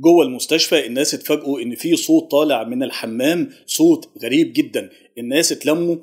جوه المستشفى الناس اتفاجئوا ان في صوت طالع من الحمام صوت غريب جدا الناس اتلموا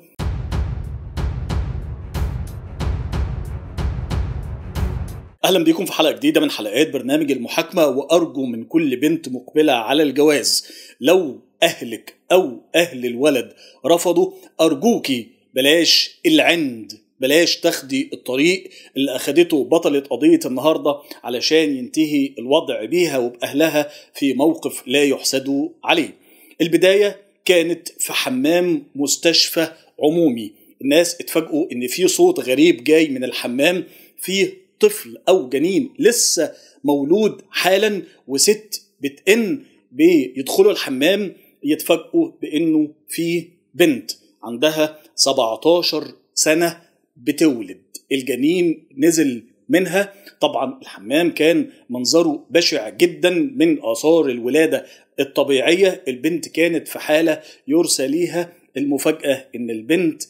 اهلا بيكم في حلقه جديده من حلقات برنامج المحاكمه وارجو من كل بنت مقبله على الجواز لو اهلك او اهل الولد رفضوا ارجوكي بلاش العند بلاش تاخدي الطريق اللي اخدته بطلة قضية النهاردة علشان ينتهي الوضع بيها وبأهلها في موقف لا يحسد عليه البداية كانت في حمام مستشفى عمومي الناس اتفاجئوا ان في صوت غريب جاي من الحمام فيه طفل او جنين لسه مولود حالا وست بتئن بيدخلوا الحمام يتفاجئوا بانه في بنت عندها 17 سنه بتولد الجنين نزل منها طبعا الحمام كان منظره بشع جدا من آثار الولادة الطبيعية البنت كانت في حالة يرسى ليها المفاجأة إن البنت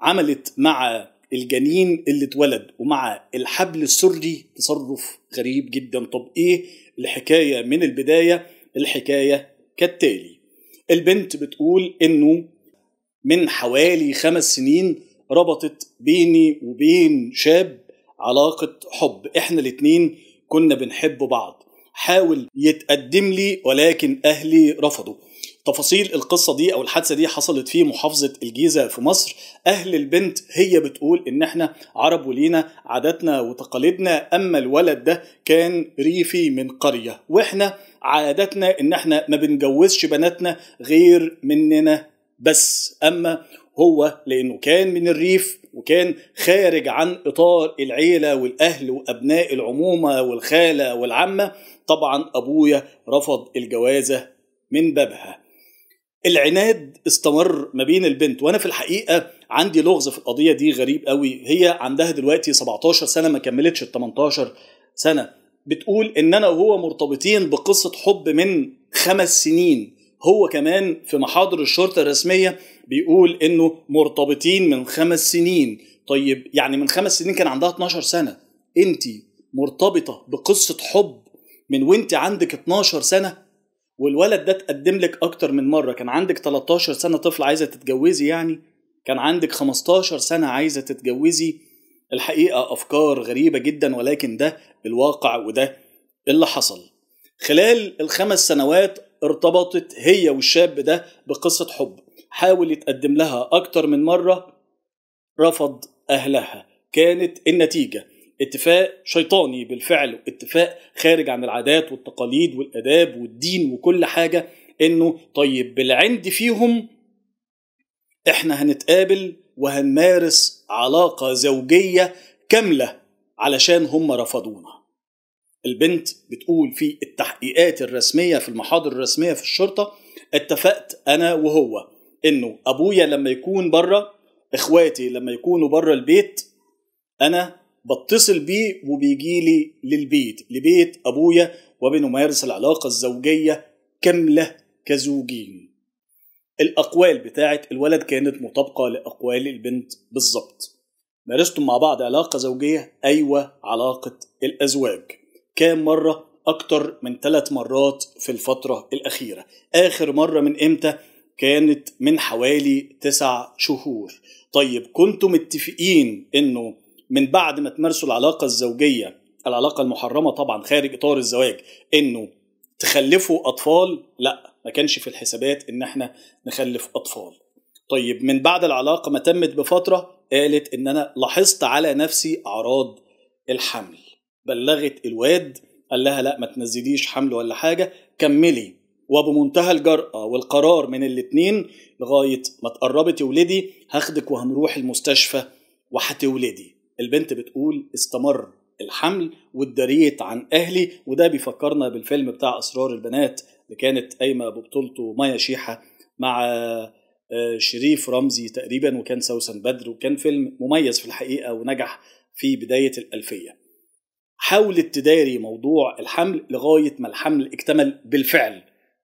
عملت مع الجنين اللي اتولد ومع الحبل السري تصرف غريب جدا طب ايه الحكايه من البدايه الحكايه كالتالي البنت بتقول انه من حوالي خمس سنين ربطت بيني وبين شاب علاقة حب احنا الاتنين كنا بنحب بعض حاول يتقدم لي ولكن اهلي رفضوا تفاصيل القصة دي أو الحادثة دي حصلت في محافظة الجيزة في مصر أهل البنت هي بتقول إن إحنا عرب ولينا عاداتنا وتقاليدنا أما الولد ده كان ريفي من قرية وإحنا عاداتنا إن إحنا ما بنجوزش بناتنا غير مننا بس أما هو لأنه كان من الريف وكان خارج عن إطار العيلة والأهل وأبناء العمومة والخالة والعمة طبعا أبويا رفض الجوازة من بابها العناد استمر ما بين البنت وانا في الحقيقه عندي لغز في القضيه دي غريب قوي هي عندها دلوقتي 17 سنه ما كملتش ال 18 سنه بتقول ان انا وهو مرتبطين بقصه حب من خمس سنين هو كمان في محاضر الشرطة الرسمية بيقول إنه مرتبطين من خمس سنين طيب يعني من خمس سنين كان عندها 12 سنة أنت مرتبطة بقصة حب من وانت عندك 12 سنة والولد ده اتقدم لك أكتر من مرة كان عندك 13 سنة طفل عايزة تتجوزي يعني كان عندك 15 سنة عايزة تتجوزي الحقيقة أفكار غريبة جدا ولكن ده الواقع وده اللي حصل خلال الخمس سنوات ارتبطت هي والشاب ده بقصة حب حاول يتقدم لها أكتر من مرة رفض أهلها كانت النتيجة اتفاق شيطاني بالفعل اتفاق خارج عن العادات والتقاليد والآداب والدين وكل حاجة إنه طيب بالعند فيهم إحنا هنتقابل وهنمارس علاقة زوجية كاملة علشان هم رفضونا البنت بتقول في التحقيقات الرسميه في المحاضر الرسميه في الشرطه اتفقت انا وهو انه ابويا لما يكون بره اخواتي لما يكونوا بره البيت انا بتصل بيه وبيجي لي للبيت لبيت ابويا وبنمارس العلاقه الزوجيه كامله كزوجين الاقوال بتاعه الولد كانت مطابقه لاقوال البنت بالظبط مارستم مع بعض علاقه زوجيه ايوه علاقه الازواج كام مرة أكتر من ثلاث مرات في الفترة الأخيرة آخر مرة من إمتى كانت من حوالي تسع شهور طيب كنتم متفقين إنه من بعد ما تمارسوا العلاقة الزوجية العلاقة المحرمة طبعا خارج إطار الزواج إنه تخلفوا أطفال لا ما كانش في الحسابات إن احنا نخلف أطفال طيب من بعد العلاقة ما تمت بفترة قالت إن أنا لاحظت على نفسي أعراض الحمل بلغت الواد قال لها لا ما تنزليش حمل ولا حاجه كملي وبمنتهى الجرأة والقرار من الاتنين لغاية ما تقربت ولدي هاخدك وهنروح المستشفى وهتولدي البنت بتقول استمر الحمل واتدريت عن أهلي وده بيفكرنا بالفيلم بتاع أسرار البنات اللي كانت قايمة ببطولته مايا شيحة مع آه، شريف رمزي تقريبا وكان سوسن بدر وكان فيلم مميز في الحقيقة ونجح في بداية الألفية حاولت تداري موضوع الحمل لغايه ما الحمل اكتمل بالفعل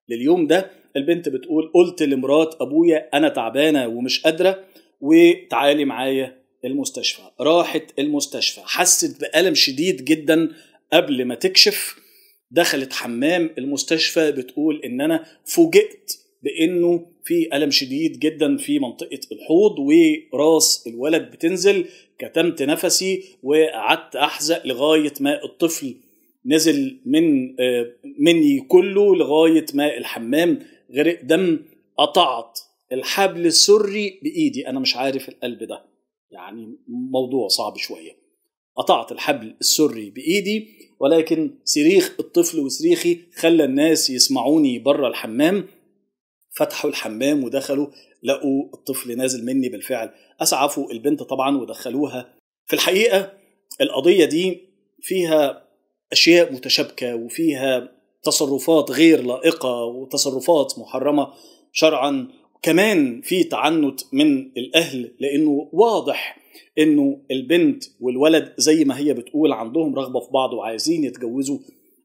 لليوم ده البنت بتقول قلت لمرات ابويا انا تعبانه ومش قادره وتعالي معايا المستشفى راحت المستشفى حست بألم شديد جدا قبل ما تكشف دخلت حمام المستشفى بتقول ان انا فوجئت بانه في الم شديد جدا في منطقه الحوض وراس الولد بتنزل كتمت نفسي وقعدت احزق لغايه ما الطفل نزل من آه، مني كله لغايه ما الحمام غرق دم قطعت الحبل السري بايدي انا مش عارف القلب ده يعني موضوع صعب شويه قطعت الحبل السري بايدي ولكن صريخ الطفل وصريخي خلى الناس يسمعوني بره الحمام فتحوا الحمام ودخلوا لقوا الطفل نازل مني بالفعل اسعفوا البنت طبعا ودخلوها في الحقيقه القضيه دي فيها اشياء متشابكه وفيها تصرفات غير لائقه وتصرفات محرمه شرعا كمان في تعنت من الاهل لانه واضح انه البنت والولد زي ما هي بتقول عندهم رغبه في بعض وعايزين يتجوزوا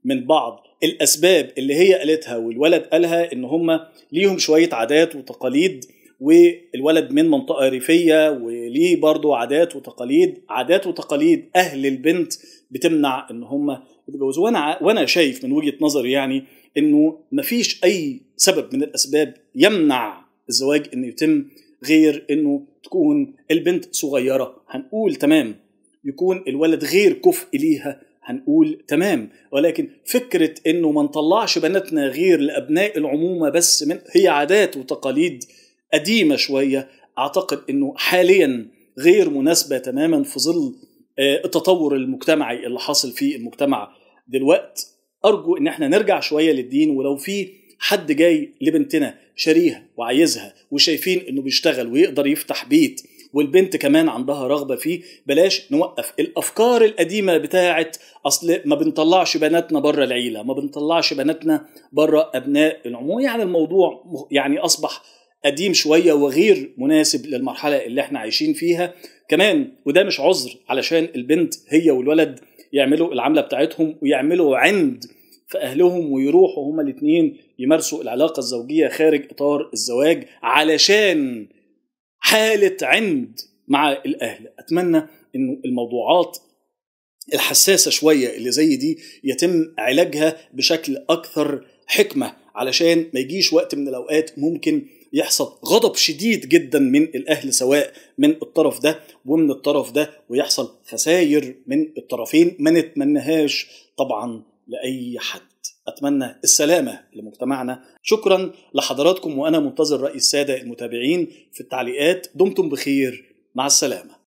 من بعض الاسباب اللي هي قالتها والولد قالها ان هم ليهم شويه عادات وتقاليد والولد من منطقه ريفيه وليه برضه عادات وتقاليد عادات وتقاليد اهل البنت بتمنع ان هم يتجوزوا وانا وانا شايف من وجهه نظري يعني انه مفيش اي سبب من الاسباب يمنع الزواج انه يتم غير انه تكون البنت صغيره هنقول تمام يكون الولد غير كفء ليها هنقول تمام ولكن فكرة انه ما نطلعش بناتنا غير لابناء العمومة بس من هي عادات وتقاليد قديمة شوية اعتقد انه حاليا غير مناسبة تماما في ظل آه، التطور المجتمعي اللي حاصل في المجتمع دلوقت ارجو ان احنا نرجع شوية للدين ولو في حد جاي لبنتنا شاريها وعايزها وشايفين انه بيشتغل ويقدر يفتح بيت والبنت كمان عندها رغبه فيه بلاش نوقف الافكار القديمه بتاعه اصل ما بنطلعش بناتنا بره العيله ما بنطلعش بناتنا بره ابناء العموم يعني الموضوع يعني اصبح قديم شويه وغير مناسب للمرحله اللي احنا عايشين فيها كمان وده مش عذر علشان البنت هي والولد يعملوا العمله بتاعتهم ويعملوا عند في اهلهم ويروحوا هما الاثنين يمارسوا العلاقه الزوجيه خارج اطار الزواج علشان حالة عند مع الأهل أتمنى أنه الموضوعات الحساسة شوية اللي زي دي يتم علاجها بشكل أكثر حكمة علشان ما يجيش وقت من الأوقات ممكن يحصل غضب شديد جدا من الاهل سواء من الطرف ده ومن الطرف ده ويحصل خساير من الطرفين ما نتمنهاش طبعا لاي حد أتمنى السلامة لمجتمعنا شكرا لحضراتكم وأنا منتظر رأي السادة المتابعين في التعليقات دمتم بخير مع السلامة